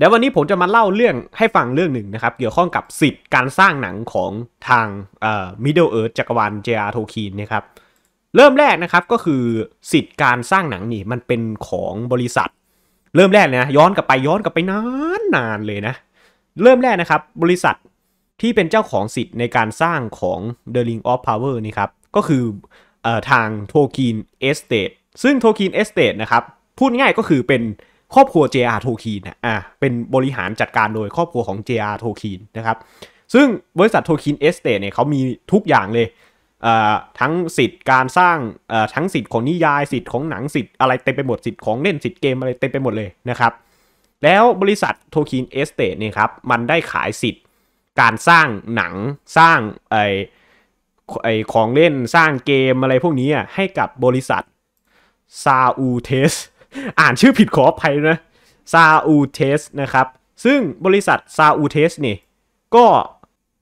เดี๋ยววันนี้ผมจะมาเล่าเรื่องให้ฟังเรื่องหนึ่งนะครับเกี่ยวข้องกับสิทธิ์การสร้างหนังของทางมิดเ Middle Earth จักรวาล J.R. Tolkien นะครับเริ่มแรกนะครับก็คือสิทธิ์การสร้างหนังนี่มันเป็นของบริษัท เริ่มแรกเนะย้อนกลับไปย้อนกลับไปนานนานเลยนะเริ่มแรกนะครับ บริษัทที่เป็นเจ้าของสิทธิ์ในการสร้างของ The Ring of Power นี่ครับก็คืออทาง Tolkien Estate ซึ่ง Tolkien Estate นะครับพูดง่ายก็คือเป็นครอบครัว JR โทคีนอ่ะเป็นบริหารจัดการโดยครอบครัวของ JR โทคีนนะครับ ซึ่งบริษัทโทคินเอสเตทเนี่ยเขามีทุกอย่างเลยอ่ทั้งสิทธิ์การสร้างอ่ทั้งสิทธิ์ของนิยาย สิทธิ์ของหนัง สิทธิ์อะไรเต็มไปหมด สิทธิ์ของเล่น สิทธิ์เกมอะไรเต็มไปหมดเลยนะครับ แล้วบริษัทโทคินเอสเตทเนี่ยครับ มันได้ขายสิทธิ์การสร้างหนังสร้างไอไอของเล่นสร้างเกมอะไรพวกนี้อ่ะให้กับบริษัทซาอูเทสอ่านชื่อผิดขออภัยนะซาอูเทสนะครับซึ่งบริษัทซาอูเทสนี่ก็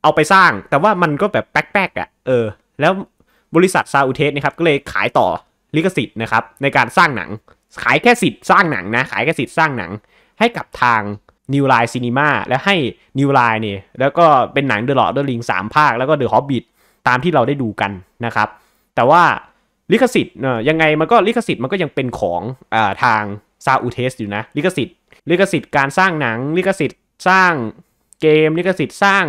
เอาไปสร้างแต่ว่ามันก็แบบแป๊กๆอะ่ะเออ แล้วบริษัทซาอูเทสนะครับก็เลยขายต่อลิขสิทธิ์นะครับในการสร้างหนังขายแค่สิทธิ์สร้างหนังนะ ขายแค่สิทธิ์สร้างหนัง ให้กับทางนิวไลน์ซีนีมาและให้นิวไลน์นี่ แล้วก็เป็นหนังเดอะหลอดเดอะลิงสามภาค แล้วก็เดอะฮอบบิทตามที่เราได้ดูกันนะครับ แต่ว่าลิขสิทธิ์ยังไงมันก็ลิขสิทธิ์มันก็ยังเป็นของอ่าทางซาอุเทสอยู่นะ ลิขสิทธิ์ลิขสิทธิ์การสร้างหนังลิขสิทธิ์สร้างเกมลิขสิทธิ์สร้าง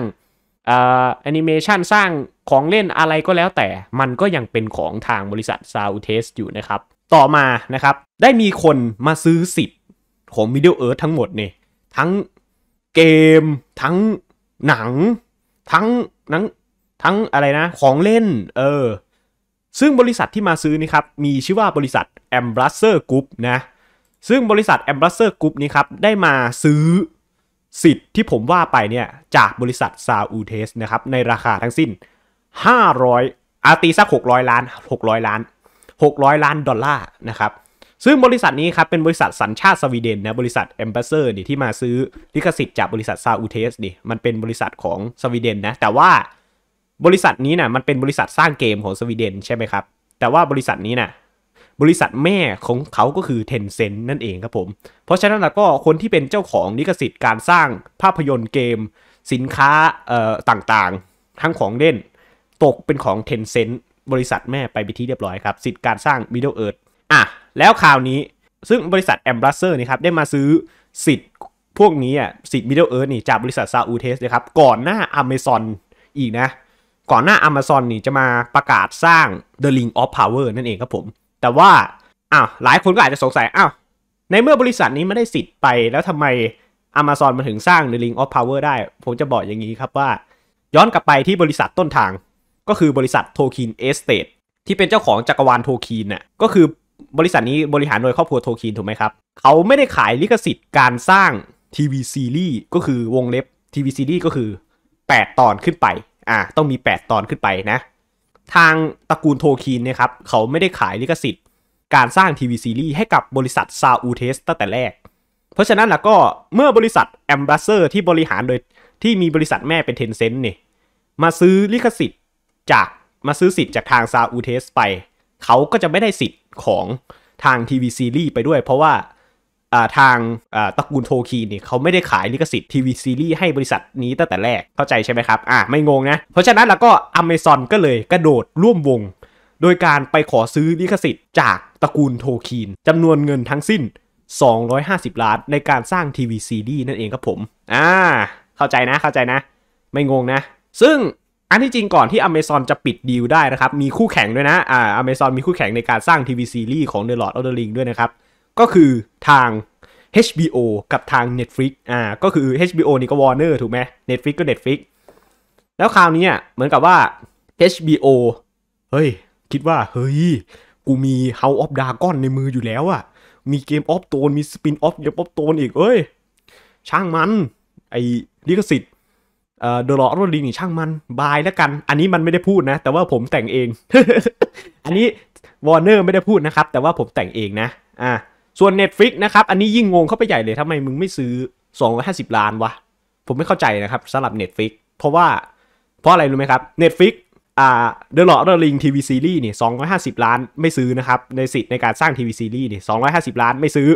อ่แอนิเมชันสร้าง ของเล่นอะไรก็แล้วแต่มันก็ยังเป็นของทางบริษัทซาอุเทสอยู่นะครับต่อมานะครับ ได้มีคนมาซื้อสิทธิ์ของ Middle Earth ทั้งหมดเนี่ยทั้งเกมทั้งหนัง ทั้งนังทั้งอะไรนะ ของเล่นเออซึ่งบริษัทที่มาซื้อนี่ครับมีชื่อว่าบริษัท a m b r a s e r Group นะซึ่งบริษัท a m b r a s e r Group นี้ครับได้มาซื้อสิทธิ์ที่ผมว่าไปเนี่ยจากบริษัทซาอูเทสนะครับในราคาทั้งสิ้น 500 อาตีสัก600 ล้าน600 ล้าน600 ล้านดอลลาร์นะครับซึ่งบริษัทนี้ครับเป็นบริษัทสัญชาติสวีเดนนะบริษัทแอมบาสเซอร์นี่ที่มาซื้อลิขสิทธิ์จากบริษัทซาอูเทสนี่มันเป็นบริษัทของสวีเดนนะแต่ว่าบริษัทนี้นะ่ะมันเป็นบริษัทสร้างเกมของสวีเดน ใช่ไหมครับ แต่ว่าบริษัทนี้นะ่ะบริษัทแม่ของเขาก็คือ t e n เซ็นนั่นเองครับผม เพราะฉะนั้นก็คนที่เป็นเจ้าของลิขสิทธิ์การสร้างภาพยนตร์เกม สินค้าเออ่ต่างๆ ทั้งของเล่น ตกเป็นของ t e n เซ็นบริษัทแม่ไปไปที่เรียบร้อยครับสิทธิ์การสร้างมิดเดิลเอิร์ดอ่ะแล้วข่าวนี้ซึ่งบริษัทแอม a ร b เซอร์นี่ครับได้มาซื้อสิทธิ์ พวกนี้อ่ะสิทธิ์มิดเดิลเอิร์ดนี่จากบริษัทซาอูเทสนะครับ ก่อนหน้าอเมซอนอีกนะก่อนหน้า Amazon นี่จะมาประกาศสร้าง The Ring of Power นั่นเองครับผม แต่ว่าอ้าวหลายคนก็อาจจะสงสัยอ้าวในเมื่อบริษัทนี้ไม่ได้สิทธิ์ไป แล้วทำไม Amazon มันถึงสร้าง The Ring of Power ได้ ผมจะบอกอย่างนี้ครับว่า ย้อนกลับไปที่บริษัทต้นทางก็คือบริษัทโทคินเอสเตดที่เป็นเจ้าของจักรวาลโทคินน่ะก็คือบริษัทนี้บริหารโดยครอบครัวโทคินถูกไหมครับเขาไม่ได้ขายลิขสิทธิ์การสร้างทีวีซีรีส์ก็คือวงเล็บทีวีซีรีส์ก็คือ 8 ตอนขึ้นไปอ่ะต้องมี 8 ตอนขึ้นไปนะ ทางตระกูลโทคีนนะครับเขาไม่ได้ขายลิขสิทธิ์ การสร้างทีวีซีรีส์ให้กับบริษัทซาอูเทสตั้งแต่แรก เพราะฉะนั้นล่ะก็เมื่อบริษัทแอมบาสเซอร์ที่บริหารโดยที่มีบริษัทแม่เป็นเทนเซ็นต์เนี่ยมาซื้อลิขสิทธิ์จากมาซื้อสิทธิ์จากทางซาอูเทสไป เขาก็จะไม่ได้สิทธิ์ของทางทีวีซีรีส์ไปด้วยเพราะว่าทางตระกูลโทคีเนี่ยเขาไม่ได้ขายลิขสิทธิ์ทีวีซีรีส์ให้บริษัทนี้ตั้งแต่แรกเข้าใจใช่ไหมครับอ่าไม่งงนะ เพราะฉะนั้นแล้วก็อเมซอนก็เลยกระโดดร่วมวง โดยการไปขอซื้อลิขสิทธิ์จากตระกูลโทคีนจำนวนเงินทั้งสิ้น 250 ล้านในการสร้างทีวีซีรีส์นั่นเองครับผมอ่าเข้าใจนะเข้าใจนะ ไม่งงนะ ซึ่งอันที่จริงก่อนที่อเมซอนจะปิดดีลได้นะครับมีคู่แข่งด้วยนะอ่าอเมซอนมีคู่แข่งในการสร้างทีวีซีรีส์ของเดอ l o r ออเดอร r i ด้วยนะครับก็คือทาง HBO กับทาง Netflix อ่า ก็คือ HBO นี่ก็ Warner ถูกไหม Netflix ก็ Netflix แล้วคราวนี้เหมือนกับว่า HBO เฮ้ย คิดว่า เฮ้ย กูมี House of Dragon ในมืออยู่แล้วอะมีเกมอ f Tone มีสปิน Off เกมออฟโตนอีกเอ้ย ช่างมัน ไอ้ลิขสิทธิ์เอ่อเด o ะลอร์ดลิงนี่ช่างมัน บายแล้วกัน อันนี้มันไม่ได้พูดนะ แต่ว่าผมแต่งเอง อันนี้ Warner ไม่ได้พูดนะครับ แต่ว่าผมแต่งเองนะ อ่าส่วน Netflix นะครับ อันนี้ยิ่งงงเข้าไปใหญ่เลยทำไมมึงไม่ซื้อ 250 ล้านวะ ผมไม่เข้าใจนะครับสำหรับ Netflix เพราะว่าเพราะอะไร รู้ไหมครับ Netflix อ่า The Lord of the Ring TV Series นี่250 ล้านไม่ซื้อนะครับ ในสิทธิ์ในการสร้าง TV Series นี่250 ล้านไม่ซื้อ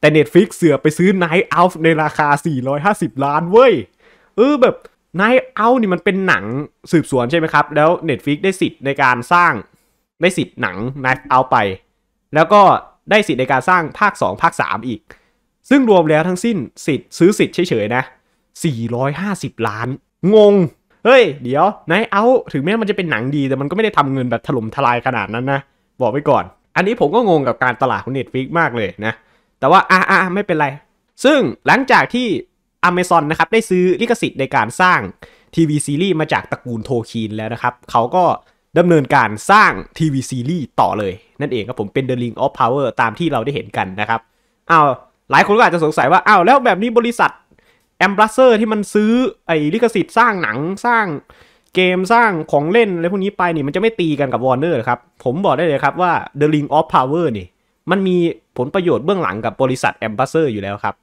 แต่ Netflix เสือไปซื้อ Night Out ในราคา 450 ล้านเว้ยเออแบบ Night Out นี่มันเป็นหนังสืบสวนใช่ไหมครับ แล้ว Netflix ได้สิทธิ์ในการสร้างได้สิทธิ์หนัง Night Out ไปแล้วก็ได้สิทธิ์ในการสร้างภาค 2 ภาค 3 อีก ซึ่งรวมแล้วทั้งสิ้นสิทธิ์ซื้อสิทธิ์เฉยๆ นะ 450 ล้าน งง เฮ้ย เดี๋ยวนายเอา ถึงแม้มันจะเป็นหนังดี แต่มันก็ไม่ได้ทำเงินแบบถล่มทลายขนาดนั้นนะ บอกไว้ก่อน อันนี้ผมก็งงกับการตลาดของ Netflix มากเลยนะ แต่ว่าอ่าอไม่เป็นไร ซึ่งหลังจากที่ Amazon นะครับ ได้ซื้อลิขสิทธิ์ในการสร้างทีวีซีรีส์มาจากตระกูลโทคีนแล้วนะครับ เขาก็ดำเนินการสร้างทีวีซีรีส์ต่อเลย นั่นเองครับผมเป็น The Ring of Power ตามที่เราได้เห็นกันนะครับอ้าวหลายคนก็อาจจะสงสัยว่าอ้าวแล้วแบบนี้บริษัทแอมบรัสเซอร์ที่มันซื้อไอ้ลิขสิทธิ์สร้างหนังสร้างเกมสร้างของเล่นอะไรพวกนี้ไปนี่มันจะไม่ตีกันกับวอร์เนอร์ครับ ผมบอกได้เลยครับว่า The Ring of Power นี่ มันมีผลประโยชน์เบื้องหลังกับบริษัทแอมบรัสเซอร์อยู่แล้วครับ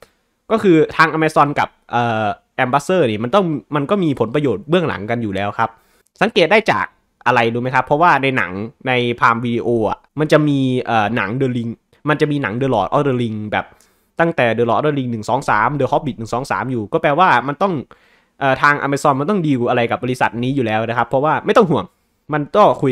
ก็คือทาง Amazon กับเอ่อแอมบรัสเซอร์นี่มันต้องมันก็มีผลประโยชน์เบื้องหลังกันอยู่แล้วครับสังเกตได้จากอะไรดูไหมครับ เพราะว่าในหนังในพามวีดีโออ่ะ มันจะมีเอ่อหนังเดอะลิง มันจะมีหนังเดอะลอดออเดอะลิงแบบตั้งแต่เดอะลอดออเดอะลิงหนึ่งสองสามเดอะฮอบบิทหนึ่งสองสามอยู่ ก็แปลว่ามันต้องเอ่อทางอเมซอนมันต้องดีลอะไรกับบริษัทนี้อยู่แล้วนะครับ เพราะว่าไม่ต้องห่วง มันก็คุย